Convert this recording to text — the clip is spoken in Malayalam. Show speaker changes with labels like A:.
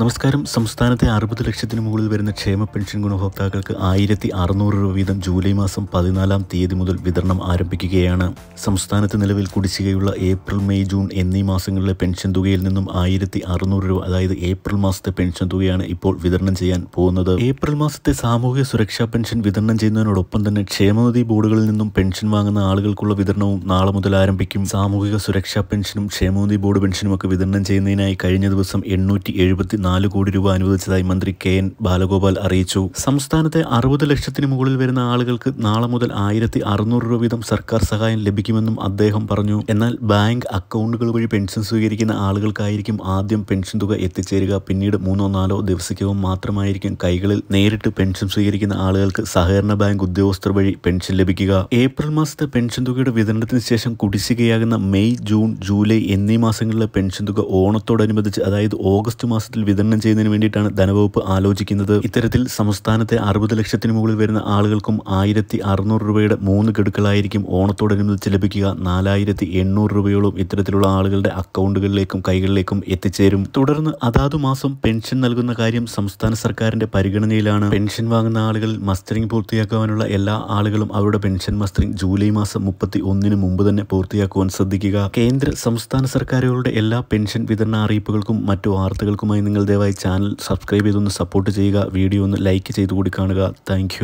A: നമസ്കാരം സംസ്ഥാനത്തെ അറുപത് ലക്ഷത്തിന് മുകളിൽ വരുന്ന ക്ഷേമ പെൻഷൻ ഗുണഭോക്താക്കൾക്ക് ആയിരത്തി അറുന്നൂറ് രൂപ വീതം ജൂലൈ മാസം പതിനാലാം തീയതി മുതൽ വിതരണം ആരംഭിക്കുകയാണ് സംസ്ഥാനത്ത് നിലവിൽ കുടിശ്ശികയുള്ള ഏപ്രിൽ മെയ് ജൂൺ എന്നീ മാസങ്ങളിലെ പെൻഷൻ തുകയിൽ നിന്നും ആയിരത്തി അറുന്നൂറ് രൂപ അതായത് ഏപ്രിൽ മാസത്തെ പെൻഷൻ തുകയാണ് ഇപ്പോൾ വിതരണം ചെയ്യാൻ പോകുന്നത് ഏപ്രിൽ മാസത്തെ സാമൂഹിക സുരക്ഷാ പെൻഷൻ വിതരണം ചെയ്യുന്നതിനോടൊപ്പം തന്നെ ക്ഷേമനിധി ബോർഡുകളിൽ നിന്നും പെൻഷൻ വാങ്ങുന്ന ആളുകൾക്കുള്ള വിതരണവും നാളെ മുതൽ ആരംഭിക്കും സാമൂഹിക സുരക്ഷാ പെൻഷനും ക്ഷേമനിധി ബോർഡ് പെൻഷനും ഒക്കെ വിതരണം ചെയ്യുന്നതിനായി കഴിഞ്ഞ ദിവസം എണ്ണൂറ്റി നാല് കോടി രൂപ അനുവദിച്ചതായി മന്ത്രി കെ എൻ ബാലഗോപാൽ അറിയിച്ചു സംസ്ഥാനത്തെ അറുപത് ലക്ഷത്തിന് മുകളിൽ വരുന്ന ആളുകൾക്ക് നാളെ മുതൽ ആയിരത്തി അറുന്നൂറ് രൂപ വീതം സർക്കാർ സഹായം ലഭിക്കുമെന്നും അദ്ദേഹം പറഞ്ഞു എന്നാൽ ബാങ്ക് അക്കൗണ്ടുകൾ വഴി പെൻഷൻ സ്വീകരിക്കുന്ന ആളുകൾക്കായിരിക്കും ആദ്യം പെൻഷൻ തുക എത്തിച്ചേരുക പിന്നീട് മൂന്നോ നാലോ ദിവസക്കവും മാത്രമായിരിക്കും കൈകളിൽ നേരിട്ട് പെൻഷൻ സ്വീകരിക്കുന്ന ആളുകൾക്ക് സഹകരണ ബാങ്ക് ഉദ്യോഗസ്ഥർ വഴി പെൻഷൻ ലഭിക്കുക ഏപ്രിൽ മാസത്തെ പെൻഷൻ തുകയുടെ വിതരണത്തിന് ശേഷം കുടിശ്ശികയാകുന്ന മെയ് ജൂൺ ജൂലൈ എന്നീ മാസങ്ങളിലെ പെൻഷൻ തുക ഓണത്തോടനുബന്ധിച്ച് അതായത് ഓഗസ്റ്റ് മാസത്തിൽ വിതരണം ചെയ്യുന്നതിന് വേണ്ടിയിട്ടാണ് ധനവകുപ്പ് ആലോചിക്കുന്നത് ഇത്തരത്തിൽ സംസ്ഥാനത്തെ അറുപത് ലക്ഷത്തിന് മുകളിൽ വരുന്ന ആളുകൾക്കും ആയിരത്തി അറുന്നൂറ് രൂപയുടെ മൂന്ന് ഗഡുക്കളായിരിക്കും ഓണത്തോടനുബന്ധിച്ച് ലഭിക്കുക നാലായിരത്തി എണ്ണൂറ് രൂപയോളം ഇത്തരത്തിലുള്ള ആളുകളുടെ അക്കൗണ്ടുകളിലേക്കും കൈകളിലേക്കും എത്തിച്ചേരും തുടർന്ന് അതാതു മാസം പെൻഷൻ നൽകുന്ന കാര്യം സംസ്ഥാന സർക്കാരിന്റെ പരിഗണനയിലാണ് പെൻഷൻ വാങ്ങുന്ന ആളുകൾ മസ്റ്ററിംഗ് പൂർത്തിയാക്കാനുള്ള എല്ലാ ആളുകളും അവരുടെ പെൻഷൻ മസ്റ്ററിംഗ് ജൂലൈ മാസം മുപ്പത്തി ഒന്നിന് മുമ്പ് തന്നെ പൂർത്തിയാക്കുവാൻ ശ്രദ്ധിക്കുക കേന്ദ്ര സംസ്ഥാന സർക്കാരുകളുടെ എല്ലാ പെൻഷൻ വിതരണ അറിയിപ്പുകൾക്കും മറ്റു വാർത്തകൾക്കുമായി നിങ്ങൾ ദയവായി ചാനൽ സബ്സ്ക്രൈബ് ചെയ്തൊന്ന് സപ്പോർട്ട് ചെയ്യുക വീഡിയോ ഒന്ന് ലൈക്ക് ചെയ്ത് കൂടി കാണുക താങ്ക്